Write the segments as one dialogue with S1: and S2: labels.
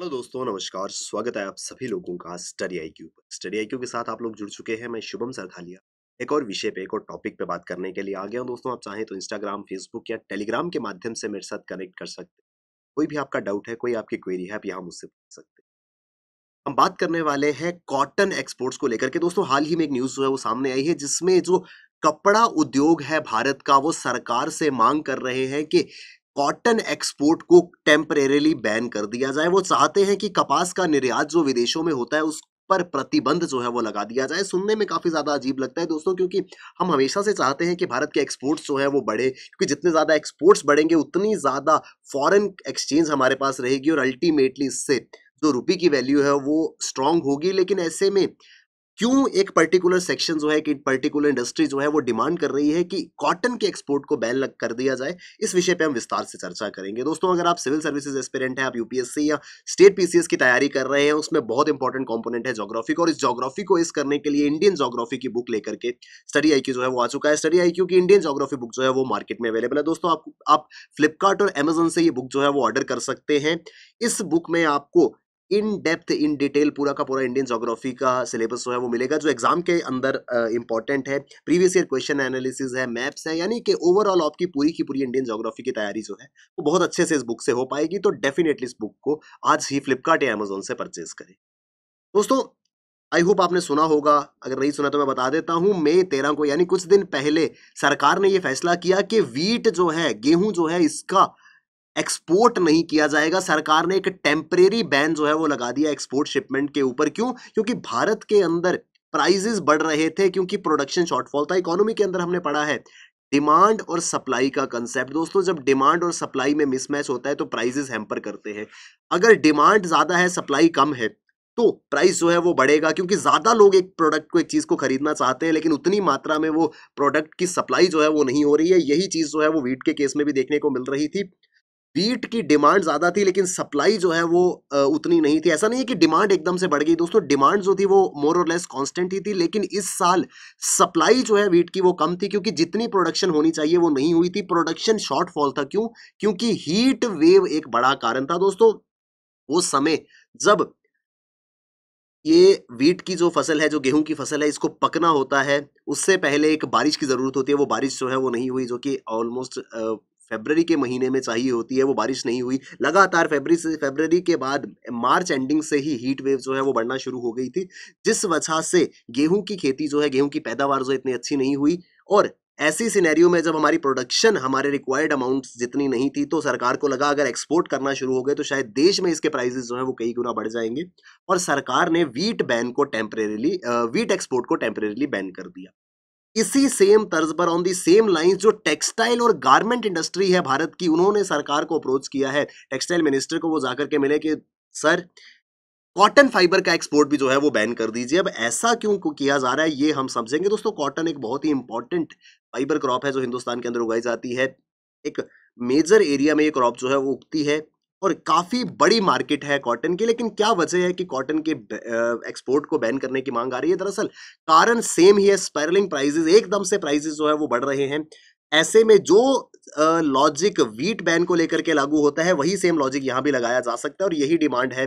S1: hello दोस्तों नमस्कार स्वागत है आप सभी लोगों का स्टडी आई क्यू पर स्टडी आई क्यू के साथ आप लोग जुड़ चुके हैं मैं शुभम सरथालिया एक और विषय पे एक और टॉपिक पे बात करने के लिए आ गया हूँ दोस्तों आप चाहें तो इंस्टाग्राम फेसबुक या टेलीग्राम के माध्यम से मेरे साथ कनेक्ट कर सकते हैं कोई भी आपका डाउट है कोई आपकी क्वेरी है आप यहाँ मुझसे पूछ सकते हम बात करने वाले हैं कॉटन एक्सपोर्ट्स को लेकर के दोस्तों हाल ही में एक न्यूज़ जो है वो सामने आई है जिसमें जो कपड़ा उद्योग है भारत का वो सरकार से मांग कर रहे हैं कि कॉटन एक्सपोर्ट को टेम्परेली बैन कर दिया जाए वो चाहते हैं कि कपास का निर्यात जो विदेशों में होता है उस पर प्रतिबंध जो है वो लगा दिया जाए सुनने में काफ़ी ज़्यादा अजीब लगता है दोस्तों क्योंकि हम हमेशा से चाहते हैं कि भारत के एक्सपोर्ट्स जो है वो बढ़े क्योंकि जितने ज़्यादा एक्सपोर्ट्स बढ़ेंगे उतनी ज़्यादा फॉरेन एक्सचेंज हमारे पास रहेगी और अल्टीमेटली इससे जो रुपी की वैल्यू है वो स्ट्रांग होगी लेकिन ऐसे में क्यों एक पर्टिकुलर सेक्शन जो है कि पर्टिकुलर इंडस्ट्री जो है वो डिमांड कर रही है कि कॉटन के एक्सपोर्ट को बैन लग कर दिया जाए इस विषय पे हम विस्तार से चर्चा करेंगे दोस्तों अगर आप सिविल सर्विसेज एस्पिरेंट हैं आप यूपीएससी या स्टेट पीसीएस की तैयारी कर रहे हैं उसमें बहुत इंपॉर्टेंट कॉम्पोनेंट है जोग्राफी और इस जोग्राफी को इस करने के लिए इंडियन जोग्राफी की बुक लेकर के स्टडी आई जो है वो आ चुका है स्टडी आई की इंडियन जोग्राफी बुक जो है वो मार्केट में अवेलेबल है दोस्तों आप आप फ्लिपकार्ट और एमेजोन से ये बुक जो है वो ऑर्डर कर सकते हैं इस बुक में आपको इन डेप्थ इन डिटेल पूरा का पूरा इंडियन जोग्राफी का सिलेबस जो है वो मिलेगा जो एग्जाम के अंदर इंपॉर्टेंट है प्रीवियस ईयर क्वेश्चन एनालिसिस है मैप्स है यानी कि ओवरऑल आपकी पूरी की पूरी इंडियन जोग्राफी की तैयारी जो है वो बहुत अच्छे से इस बुक से हो पाएगी तो डेफिनेटली इस बुक को आज ही फ्लिपकार्ट या अमेजोन से परचेज करें दोस्तों आई होप आपने सुना होगा अगर नहीं सुना तो मैं बता देता हूँ मई तेरह को यानी कुछ दिन पहले सरकार ने ये फैसला किया कि वीट जो है गेहूं जो है इसका एक्सपोर्ट नहीं किया जाएगा सरकार ने एक टेम्परेरी बैन जो है वो लगा दिया एक्सपोर्ट शिपमेंट के ऊपर क्यों क्योंकि भारत के अंदर प्राइजेस बढ़ रहे थे क्योंकि प्रोडक्शन शॉर्टफॉल था इकोनॉमी के अंदर हमने पढ़ा है डिमांड और सप्लाई का कंसेप्ट दोस्तों जब डिमांड और सप्लाई में मिसमैच होता है तो प्राइजेस हैम्पर करते हैं अगर डिमांड ज़्यादा है सप्लाई कम है तो प्राइस जो है वो बढ़ेगा क्योंकि ज़्यादा लोग एक प्रोडक्ट को एक चीज़ को खरीदना चाहते हैं लेकिन उतनी मात्रा में वो प्रोडक्ट की सप्लाई जो है वो नहीं हो रही है यही चीज़ जो है वो वीट के केस में भी देखने को मिल रही थी वीट की डिमांड ज़्यादा थी लेकिन सप्लाई जो है वो उतनी नहीं थी ऐसा नहीं है कि डिमांड एकदम से बढ़ गई दोस्तों डिमांड जो थी वो मोर और लेस कांस्टेंट ही थी लेकिन इस साल सप्लाई जो है वीट की वो कम थी क्योंकि जितनी प्रोडक्शन होनी चाहिए वो नहीं हुई थी प्रोडक्शन शॉर्टफॉल था क्यों क्योंकि हीट वेव एक बड़ा कारण था दोस्तों वो समय जब ये वीट की जो फसल है जो गेहूं की फसल है इसको पकना होता है उससे पहले एक बारिश की ज़रूरत होती है वो बारिश जो है वो नहीं हुई जो कि ऑलमोस्ट फेबररी के महीने में चाहिए होती है वो बारिश नहीं हुई लगातार फेबररी से फेबररी के बाद मार्च एंडिंग से ही हीट वेव जो है वो बढ़ना शुरू हो गई थी जिस वजह से गेहूं की खेती जो है गेहूं की पैदावार जो इतनी अच्छी नहीं हुई और ऐसी सिनेरियो में जब हमारी प्रोडक्शन हमारे रिक्वायर्ड अमाउंट जितनी नहीं थी तो सरकार को लगा अगर एक्सपोर्ट करना शुरू हो गए तो शायद देश में इसके प्राइजेस जो है वो कई गुना बढ़ जाएंगे और सरकार ने वीट बैन को टेम्परेली वीट एक्सपोर्ट को टेम्परेली बैन कर दिया इसी सेम तर्ज पर ऑन दी सेम लाइंस जो टेक्सटाइल और गारमेंट इंडस्ट्री है भारत की उन्होंने सरकार को अप्रोच किया है टेक्सटाइल मिनिस्टर को वो जाकर के मिले कि सर कॉटन फाइबर का एक्सपोर्ट भी जो है वो बैन कर दीजिए अब ऐसा क्यों किया जा रहा है ये हम समझेंगे दोस्तों कॉटन एक बहुत ही इंपॉर्टेंट फाइबर क्रॉप है जो हिंदुस्तान के अंदर उगाई जाती है एक मेजर एरिया में ये क्रॉप जो है वो उगती है और काफ़ी बड़ी मार्केट है कॉटन की लेकिन क्या वजह है कि कॉटन के एक्सपोर्ट को बैन करने की मांग आ रही है दरअसल कारण सेम ही है स्पायरलिंग प्राइजेज एकदम से प्राइजेज जो है वो बढ़ रहे हैं ऐसे में जो लॉजिक वीट बैन को लेकर के लागू होता है वही सेम लॉजिक यहाँ भी लगाया जा सकता है और यही डिमांड है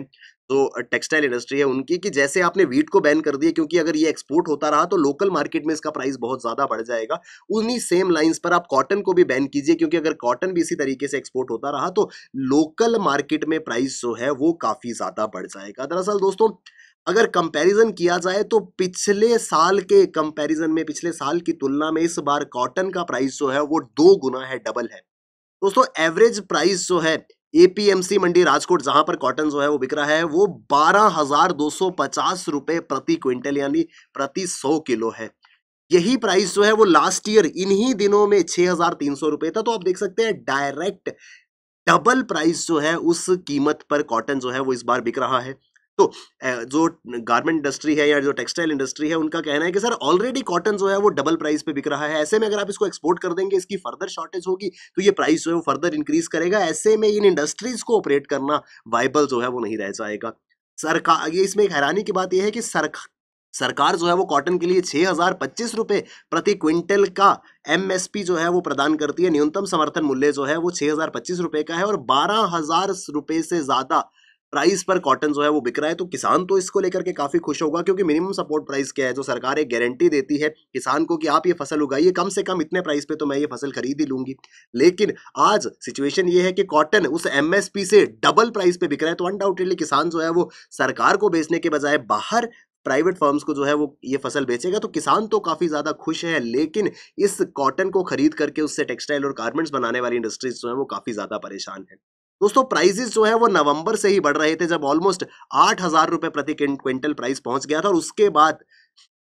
S1: जो टेक्सटाइल इंडस्ट्री है उनकी कि जैसे आपने वीट को बैन कर दिया क्योंकि अगर ये एक्सपोर्ट होता रहा तो लोकल मार्केट में इसका प्राइस बहुत ज़्यादा बढ़ जाएगा उन्हीं सेम लाइंस पर आप कॉटन को भी बैन कीजिए क्योंकि अगर कॉटन भी इसी तरीके से एक्सपोर्ट होता रहा तो लोकल मार्केट में प्राइस जो है वो काफ़ी ज़्यादा बढ़ जाएगा दरअसल दोस्तों अगर कंपैरिजन किया जाए तो पिछले साल के कंपैरिजन में पिछले साल की तुलना में इस बार कॉटन का प्राइस जो है वो दो गुना है डबल है दोस्तों एवरेज प्राइस जो है एपीएमसी मंडी राजकोट जहां पर कॉटन जो है वो बिक रहा है वो बारह हजार दो सौ पचास रुपए प्रति क्विंटल यानी प्रति सौ किलो है यही प्राइस जो है वो लास्ट ईयर इन्हीं दिनों में छह हजार तीन सौ रुपए था तो आप देख सकते हैं डायरेक्ट डबल प्राइस जो है उस कीमत पर कॉटन जो है वो इस बार बिक रहा है तो जो गारमेंट इंडस्ट्री है या जो टेक्सटाइल इंडस्ट्री है उनका कहना है कि सर ऑलरेडी कॉटन जो है वो डबल प्राइस पे बिक रहा है ऐसे में अगर आप इसको एक्सपोर्ट कर देंगे इसकी फर्दर शॉर्टेज होगी तो ये प्राइस जो है वो फर्दर इंक्रीज करेगा ऐसे में इन इंडस्ट्रीज को ऑपरेट करना वाइबल जो है वो नहीं रह जाएगा सरकार इसमें एक हैरानी की बात यह है कि सरकार सरकार जो है वो कॉटन के लिए छः हज़ार पच्चीस रुपये प्रति क्विंटल का एमएसपी जो है वो प्रदान करती है न्यूनतम समर्थन मूल्य जो है वो छः हज़ार पच्चीस रुपये का है और बारह हज़ार रुपये से ज़्यादा प्राइस पर कॉटन जो है वो बिक रहा है तो किसान तो इसको लेकर के काफ़ी खुश होगा क्योंकि मिनिमम सपोर्ट प्राइस क्या है जो सरकार एक गारंटी देती है किसान को कि आप ये फसल उगाइए कम से कम इतने प्राइस पे तो मैं ये फसल खरीद ही लूंगी लेकिन आज सिचुएशन ये है कि कॉटन उस एमएसपी से डबल प्राइस पे बिक रहा है तो अनडाउटेडली किसान जो है वो सरकार को बेचने के बजाय बाहर प्राइवेट फर्म्स को जो है वो ये फसल बेचेगा तो किसान तो काफ़ी ज़्यादा खुश है लेकिन इस कॉटन को खरीद करके उससे टेक्सटाइल और गारमेंट्स बनाने वाली इंडस्ट्रीज जो है वो काफ़ी ज़्यादा परेशान है दोस्तों प्राइजेस जो है वो नवंबर से ही बढ़ रहे थे जब ऑलमोस्ट आठ हजार रुपए प्रति क्विंटल प्राइस पहुंच गया था और उसके बाद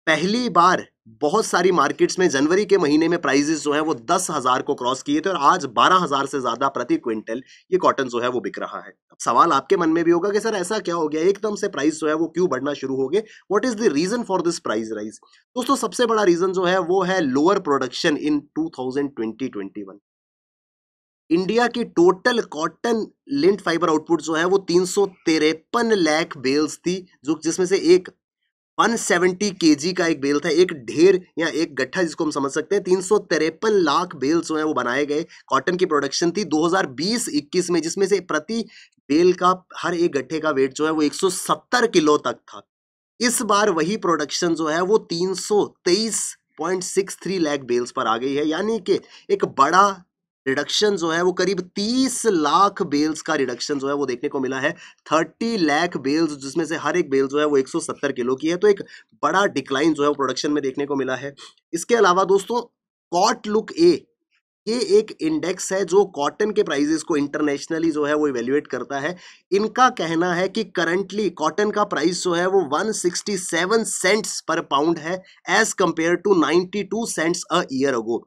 S1: पहली बार बहुत सारी मार्केट्स में जनवरी के महीने में प्राइजेस जो है वो दस हजार को क्रॉस किए थे और आज बारह हजार से ज्यादा प्रति क्विंटल ये कॉटन जो है वो बिक रहा है अब सवाल आपके मन में भी होगा कि सर ऐसा क्या हो गया एकदम से प्राइस जो है वो क्यों बढ़ना शुरू हो गए what is the reason for this price rise दोस्तों सबसे बड़ा रीजन जो है वो है lower production in two thousand twenty twenty one India की total cotton lint fibre output जो है वो तीन लाख बेल्स थी जो जिसमें से एक 170 केजी का एक बेल था एक ढेर या एक गट्ठा जिसको हम समझ सकते हैं तीन लाख बेल जो है वो बनाए गए कॉटन की प्रोडक्शन थी 2020-21 में जिसमें से प्रति बेल का हर एक गट्ठे का वेट जो है वो 170 किलो तक था इस बार वही प्रोडक्शन जो है वो तीन थ्री लाख बेल्स पर आ गई है यानी कि एक बड़ा रिडक्शन जो है वो करीब 30 लाख बेल्स का रिडक्शन जो है वो देखने को मिला है 30 लाख बेल्स जिसमें से हर एक बेल जो है वो 170 किलो की है तो एक बड़ा डिक्लाइन जो है वो प्रोडक्शन में देखने को मिला है इसके अलावा दोस्तों कॉट लुक ए ये एक इंडेक्स है जो कॉटन के प्राइजेस को इंटरनेशनली जो है वो इवेल्युएट करता है इनका कहना है कि करंटली कॉटन का प्राइस जो है वो 167 सेंट्स पर पाउंड है as compared to 92 cents a year ago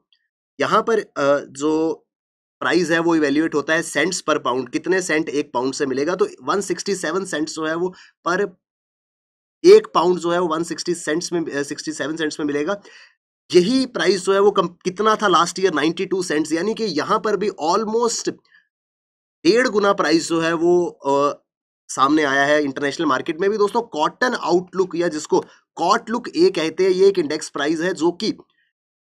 S1: यहां पर जो प्राइस है वो इवेल्युएट होता है सेंट्स पर पाउंड कितने सेंट एक पाउंड से मिलेगा तो 167 सेंट्स जो है वो पर एक पाउंड जो है वो 160 सेंट्स में 67 सेंट्स में मिलेगा यही प्राइस जो है वो कम, कितना था लास्ट ईयर 92 सेंट्स यानी कि यहाँ पर भी ऑलमोस्ट डेढ़ गुना प्राइस जो है वो आ, सामने आया है इंटरनेशनल मार्केट में भी दोस्तों कॉटन आउटलुक या जिसको कॉटलुक ए कहते हैं ये एक इंडेक्स प्राइस है जो कि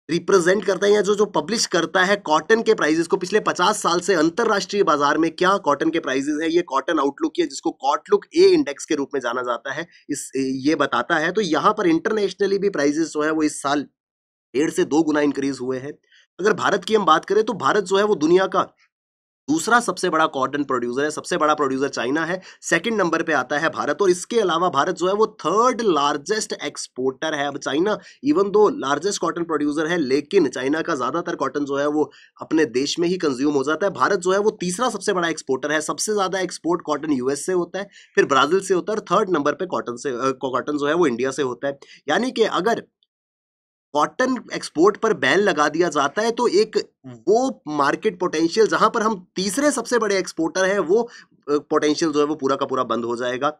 S1: रिप्रेजेंट करता है या जो जो पब्लिश करता है कॉटन के प्राइजेस को पिछले 50 साल से अंतरराष्ट्रीय बाजार में क्या कॉटन के प्राइजेस है ये कॉटन आउटलुक है जिसको कॉटलुक ए इंडेक्स के रूप में जाना जाता है इस ये बताता है तो यहाँ पर इंटरनेशनली भी प्राइजेस जो है वो इस साल डेढ़ से दो गुना इंक्रीज हुए हैं अगर भारत की हम बात करें तो भारत जो है वो दुनिया का दूसरा सबसे बड़ा कॉटन प्रोड्यूसर है सबसे बड़ा प्रोड्यूसर चाइना है सेकंड नंबर पे आता है भारत और इसके अलावा भारत जो है वो थर्ड लार्जेस्ट एक्सपोर्टर है अब China even though largest cotton producer है लेकिन चाइना का ज़्यादातर कॉटन जो है वो अपने देश में ही कंज्यूम हो जाता है भारत जो है वो तीसरा सबसे बड़ा एक्सपोर्टर है सबसे ज़्यादा एक्सपोर्ट कॉटन यूएस से होता है फिर ब्राज़ील से होता है और थर्ड नंबर पर कॉटन से कॉटन जो है वो इंडिया से होता है यानी कि अगर कॉटन एक्सपोर्ट पर बैन लगा दिया जाता है तो एक वो मार्केट पोटेंशियल जहां पर हम तीसरे सबसे बड़े एक्सपोर्टर हैं वो पोटेंशियल जो है वो पूरा का पूरा बंद हो जाएगा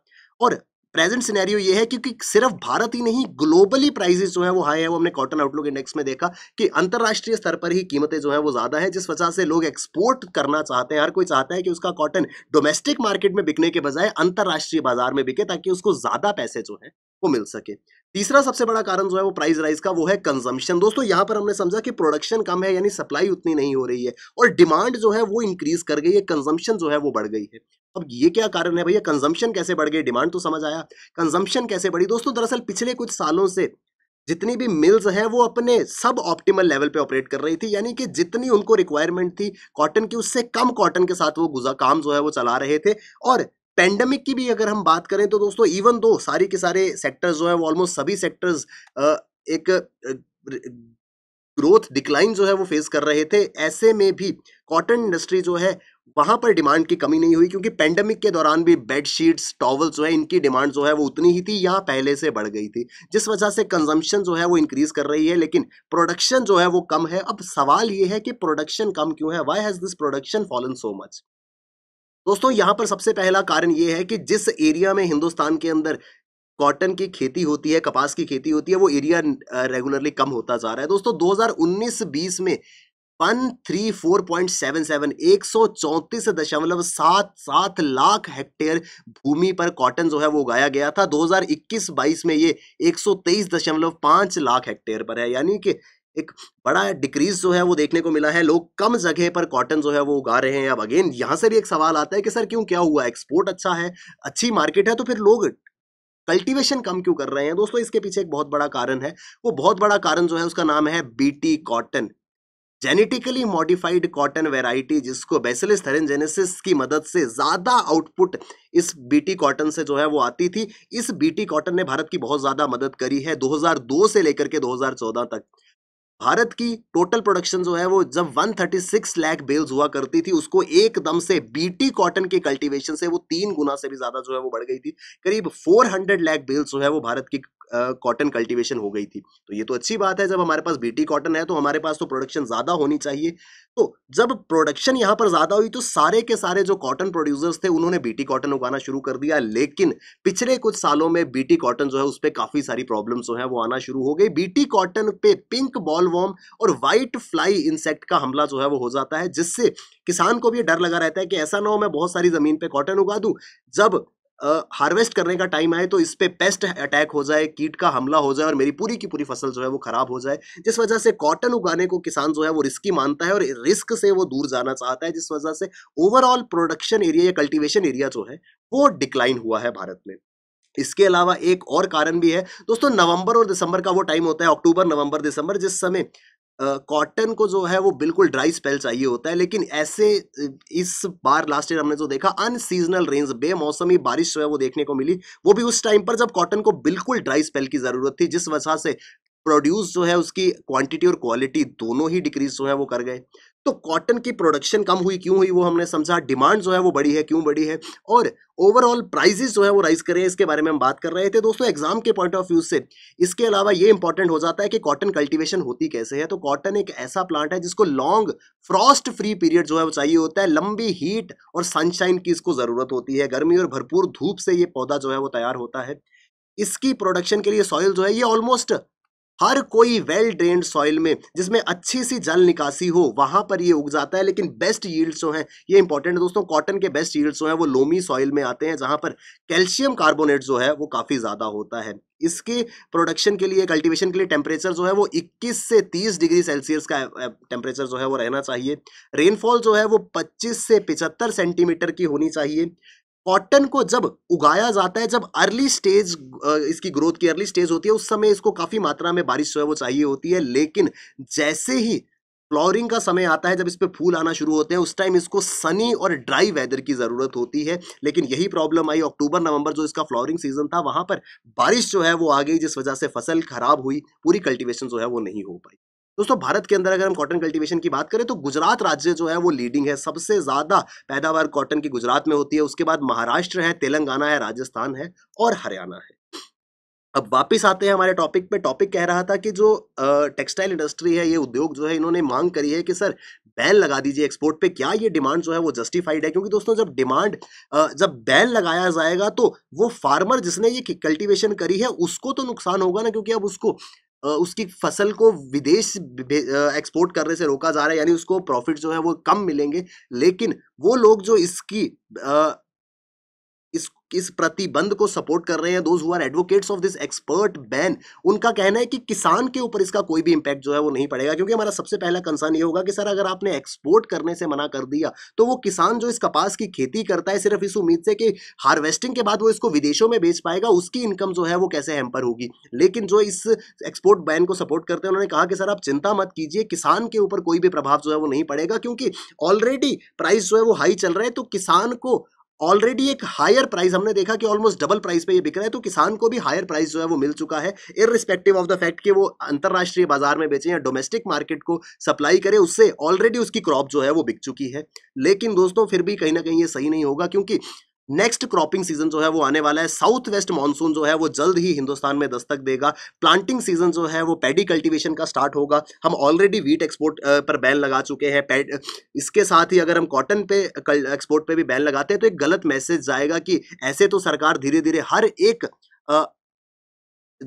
S1: और प्रेजेंट सिनेरियो ये है क्योंकि सिर्फ भारत ही नहीं ग्लोबली प्राइजेस जो है वो हाई है वो हमने कॉटन आउटलुक इंडेक्स में देखा कि अंतर्राष्ट्रीय स्तर पर ही कीमतें जो है वो ज़्यादा है जिस वजह से लोग एक्सपोर्ट करना चाहते हैं हर कोई चाहता है कि उसका कॉटन डोमेस्टिक मार्केट में बिकने के बजाय अंतर्राष्ट्रीय बाजार में बिके ताकि उसको ज़्यादा पैसे जो है को मिल सके तीसरा सबसे बड़ा कारण जो है वो प्राइस राइज का वो है कंजम्पशन दोस्तों यहाँ पर हमने समझा कि प्रोडक्शन कम है यानी सप्लाई उतनी नहीं हो रही है और डिमांड जो है वो इंक्रीज कर गई है कंजम्पशन जो है वो बढ़ गई है अब ये क्या कारण है भैया कंजम्पशन कैसे बढ़ गई डिमांड तो समझ आया कंजम्पशन कैसे बढ़ी दोस्तों दरअसल पिछले कुछ सालों से जितनी भी मिल्स है वो अपने सब ऑप्टिमल लेवल पे ऑपरेट कर रही थी यानी कि जितनी उनको रिक्वायरमेंट थी कॉटन की उससे कम कॉटन के साथ वो गुजा काम जो है वो चला रहे थे और पैंडमिक की भी अगर हम बात करें तो दोस्तों इवन दो सारी के सारे सेक्टर्स जो है वो ऑलमोस्ट सभी सेक्टर्स एक ग्रोथ डिक्लाइन जो है वो फेस कर रहे थे ऐसे में भी कॉटन इंडस्ट्री जो है वहां पर डिमांड की कमी नहीं हुई क्योंकि पेंडेमिक के दौरान भी बेडशीट्स टॉवल्स जो है इनकी डिमांड जो है वो उतनी ही थी यहाँ पहले से बढ़ गई थी जिस वजह से कंजम्पशन जो है वो इंक्रीज कर रही है लेकिन प्रोडक्शन जो है वो कम है अब सवाल ये है कि प्रोडक्शन कम क्यों है why has this production fallen so much दोस्तों यहां पर सबसे पहला कारण यह है कि जिस एरिया में हिंदुस्तान के अंदर कॉटन की खेती होती है कपास की खेती होती है वो एरिया रेगुलरली कम होता जा रहा है दोस्तों 2019-20 में one three four point seven seven एक सौ चौंतीस दशमलव सात सात लाख हेक्टेयर भूमि पर कॉटन जो है वो उगाया गया था 2021-22 में ये एक सौ तेईस दशमलव पांच लाख हेक्टेयर पर है यानी कि एक बड़ा डिक्रीज जो है वो देखने को मिला है लोग कम जगह पर कॉटन जो है वो उगा रहे हैं अब अगेन यहां से भी एक सवाल आता है कि सर क्यों क्या हुआ एक्सपोर्ट अच्छा है अच्छी मार्केट है तो फिर लोग कल्टीवेशन कम क्यों कर रहे हैं दोस्तों इसके पीछे एक बहुत बड़ा कारण है वो बहुत बड़ा कारण जो है उसका नाम है BT cotton genetically modified cotton variety जिसको बेसिलिस थेरेंजेनेसिस की मदद से ज़्यादा आउटपुट इस बीटी कॉटन से जो है वो आती थी इस बीटी कॉटन ने भारत की बहुत ज़्यादा मदद करी है 2002 से लेकर के 2014 तक भारत की टोटल प्रोडक्शन जो है वो जब 136 लाख बेल्स हुआ करती थी उसको एकदम से बीटी कॉटन के कल्टीवेशन से वो तीन गुना से भी ज्यादा जो है वो बढ़ गई थी करीब 400 लाख बेल्स जो है वो भारत की कॉटन कल्टीवेशन हो गई थी तो ये तो अच्छी बात है जब हमारे पास बीटी कॉटन है तो हमारे पास तो प्रोडक्शन ज़्यादा होनी चाहिए तो जब प्रोडक्शन यहां पर ज़्यादा हुई तो सारे के सारे जो कॉटन प्रोड्यूसर्स थे उन्होंने बीटी कॉटन उगाना शुरू कर दिया लेकिन पिछले कुछ सालों में बीटी कॉटन जो है उस पर काफ़ी सारी प्रॉब्लम जो है वो आना शुरू हो गई बीटी कॉटन पे पिंक बॉल वॉर्म और व्हाइट फ्लाई इंसेक्ट का हमला जो है वो हो जाता है जिससे किसान को भी डर लगा रहता है कि ऐसा ना हो मैं बहुत सारी ज़मीन पर कॉटन उगा दू जब हार्वेस्ट करने का टाइम आए तो इस पर पे पेस्ट अटैक हो जाए कीट का हमला हो जाए और मेरी पूरी की पूरी फसल जो है वो ख़राब हो जाए जिस वजह से कॉटन उगाने को किसान जो है वो रिस्की मानता है और रिस्क से वो दूर जाना चाहता है जिस वजह से ओवरऑल प्रोडक्शन एरिया या कल्टिवेशन एरिया जो है वो डिक्लाइन हुआ है भारत में इसके अलावा एक और कारण भी है दोस्तों नवंबर और दिसंबर का वो टाइम होता है अक्टूबर नवंबर दिसंबर जिस समय कॉटन को जो है वो बिल्कुल ड्राई स्पेल चाहिए होता है लेकिन ऐसे इस बार लास्ट ईयर हमने जो देखा अनसीजनल रेंज बेमौसमी बारिश जो है वो देखने को मिली वो भी उस टाइम पर जब कॉटन को बिल्कुल ड्राई स्पेल की ज़रूरत थी जिस वजह से प्रोड्यूस जो है उसकी क्वांटिटी और क्वालिटी दोनों ही डिक्रीज जो है वो कर गए तो कॉटन की प्रोडक्शन कम हुई क्यों हुई वो हमने समझा डिमांड जो है वो बड़ी है क्यों बड़ी है और ओवरऑल प्राइजेस जो है वो राइज करें इसके बारे में हम बात कर रहे थे दोस्तों एग्जाम के पॉइंट ऑफ व्यू से इसके अलावा ये इंपॉर्टेंट हो जाता है कि कॉटन कल्टीवेशन होती कैसे है तो कॉटन एक ऐसा प्लांट है जिसको लॉन्ग फ्रॉस्ट फ्री पीरियड जो है वो चाहिए होता है लंबी हीट और सनशाइन की इसको ज़रूरत होती है गर्मी और भरपूर धूप से ये पौधा जो है वो तैयार होता है इसकी प्रोडक्शन के लिए सॉइल जो है ये ऑलमोस्ट हर कोई वेल ड्रेन्ड सॉइल में जिसमें अच्छी सी जल निकासी हो वहां पर ये उग जाता है लेकिन बेस्ट यील्ड्स जो हैं ये इंपॉर्टेंट है दोस्तों कॉटन के बेस्ट यील्ड्स जो हैं वो लोमी सॉइल में आते हैं जहाँ पर कैल्शियम कार्बोनेट जो है वो काफ़ी ज़्यादा होता है इसके प्रोडक्शन के लिए कल्टीवेशन के लिए टेम्परेचर जो है वो 21 से 30 डिग्री सेल्सियस का टेम्परेचर जो है वो रहना चाहिए रेनफॉल जो है वो 25 से 75 सेंटीमीटर की होनी चाहिए कॉटन को जब उगाया जाता है जब अर्ली स्टेज इसकी ग्रोथ की अर्ली स्टेज होती है उस समय इसको काफ़ी मात्रा में बारिश जो है वो चाहिए होती है लेकिन जैसे ही फ्लॉरिंग का समय आता है जब इस पर फूल आना शुरू होते हैं उस टाइम इसको सनी और ड्राई वेदर की ज़रूरत होती है लेकिन यही प्रॉब्लम आई अक्टूबर नवंबर जो इसका फ्लॉरिंग सीजन था वहाँ पर बारिश जो है वो आ गई जिस वजह से फसल खराब हुई पूरी कल्टिवेशन जो है वो नहीं हो पाई दोस्तों भारत के अंदर अगर हम कॉटन कल्टीवेशन की बात करें तो गुजरात राज्य जो है वो लीडिंग है सबसे ज़्यादा पैदावार कॉटन की गुजरात में होती है उसके बाद महाराष्ट्र है तेलंगाना है राजस्थान है और हरियाणा है अब वापस आते हैं हमारे टॉपिक पे टॉपिक कह रहा था कि जो टेक्सटाइल इंडस्ट्री है ये उद्योग जो है इन्होंने मांग करी है कि सर बैन लगा दीजिए एक्सपोर्ट पे क्या ये डिमांड जो है वो जस्टिफाइड है क्योंकि दोस्तों जब डिमांड जब बैन लगाया जाएगा तो वो फार्मर जिसने ये कल्टीवेशन करी है उसको तो नुकसान होगा ना क्योंकि अब उसको उसकी फसल को विदेश एक्सपोर्ट करने से रोका जा रहा है यानी उसको प्रॉफिट जो है वो कम मिलेंगे लेकिन वो लोग जो इसकी इस इस प्रतिबंध को सपोर्ट कर रहे हैं those who advocates of this export ban उनका कहना है कि किसान के ऊपर इसका कोई भी इंपैक्ट जो है वो नहीं पड़ेगा क्योंकि हमारा सबसे पहला कंसर्न ये होगा कि सर अगर आपने एक्सपोर्ट करने से मना कर दिया तो वो किसान जो इस कपास की खेती करता है सिर्फ इस उम्मीद से कि हार्वेस्टिंग के बाद वो इसको विदेशों में बेच पाएगा उसकी इनकम जो है वो कैसे हेम्पर होगी लेकिन जो इस एक्सपोर्ट बैन को सपोर्ट करते हैं उन्होंने कहा कि सर आप चिंता मत कीजिए किसान के ऊपर कोई भी प्रभाव जो है वो नहीं पड़ेगा क्योंकि ऑलरेडी प्राइस जो है वो हाई चल रहा है तो किसान को ऑलरेडी एक हायर प्राइस हमने देखा कि ऑलमोस्ट डबल प्राइस पे ये बिक रहा है तो किसान को भी हायर प्राइस जो है वो मिल चुका है इरिस्पेक्टिव ऑफ द फैक्ट कि वो अंतर्राष्ट्रीय बाजार में बेचे या डोमेस्टिक मार्केट को सप्लाई करे उससे ऑलरेडी उसकी क्रॉप जो है वो बिक चुकी है लेकिन दोस्तों फिर भी कहीं ना कहीं ये सही नहीं होगा क्योंकि नेक्स्ट क्रॉपिंग सीजन जो है वो आने वाला है साउथ वेस्ट मानसून जो है वो जल्द ही हिंदुस्तान में दस्तक देगा प्लांटिंग सीजन जो है वो पैडी कल्टीवेशन का स्टार्ट होगा हम ऑलरेडी वीट एक्सपोर्ट पर बैन लगा चुके हैं पैड इसके साथ ही अगर हम कॉटन पे एक्सपोर्ट पे भी बैन लगाते हैं तो एक गलत मैसेज जाएगा कि ऐसे तो सरकार धीरे धीरे हर एक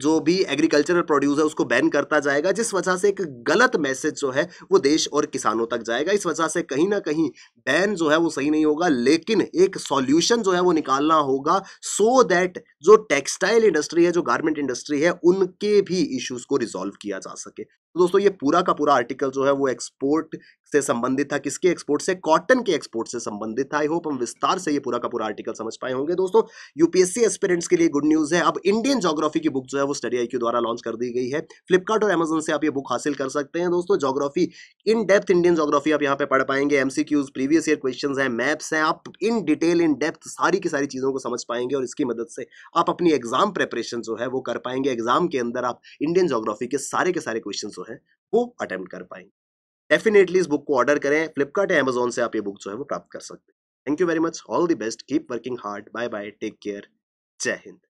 S1: जो भी एग्रीकल्चरल प्रोड्यूस है उसको बैन करता जाएगा जिस वजह से एक गलत मैसेज जो है वो देश और किसानों तक जाएगा इस वजह से कहीं ना कहीं बैन जो है वो सही नहीं होगा लेकिन एक सॉल्यूशन जो है वो निकालना होगा सो so दैट जो टेक्सटाइल इंडस्ट्री है जो गारमेंट इंडस्ट्री है उनके भी इश्यूज को रिजोल्व किया जा सके तो दोस्तों ये पूरा का पूरा आर्टिकल जो है वो एक्सपोर्ट से संबंधित था किसके एक्सपोर्ट से कॉटन के एक्सपोर्ट से संबंधित था आई होप हम विस्तार से ये पूरा का पूरा आर्टिकल समझ पाए होंगे दोस्तों यूपीएससी एस्पिरेंट्स के लिए गुड न्यूज़ है अब इंडियन जोग्राफी की बुक जो है वो स्टडी आई द्वारा लॉन्च कर दी गई है फ्लिपकार्ट और अमेजन से आप ये बुक हासिल कर सकते हैं दोस्तों geography in depth Indian geography आप यहाँ पे पढ़ पाएंगे एमसीक्यूज प्रीवियस ईयर क्वेश्चन है मैप्स हैं आप इन डिटेल इन डेप्थ सारी की सारी चीज़ों को समझ पाएंगे और इसकी मदद से आप अपनी एग्जाम प्रेपरेशन जो है वो कर पाएंगे एग्जाम के अंदर आप इंडियन जोग्राफी के सारे के सारे क्वेश्चन जो है वो अटेम्प्ट कर पाएंगे डेफिनेटली इस बुक को ऑर्डर करें फ्लिपकार्ट या अमेजोन से आप ये बुक जो है वो प्राप्त कर सकते हैं thank you very much all the best keep working hard bye bye take care Jai Hind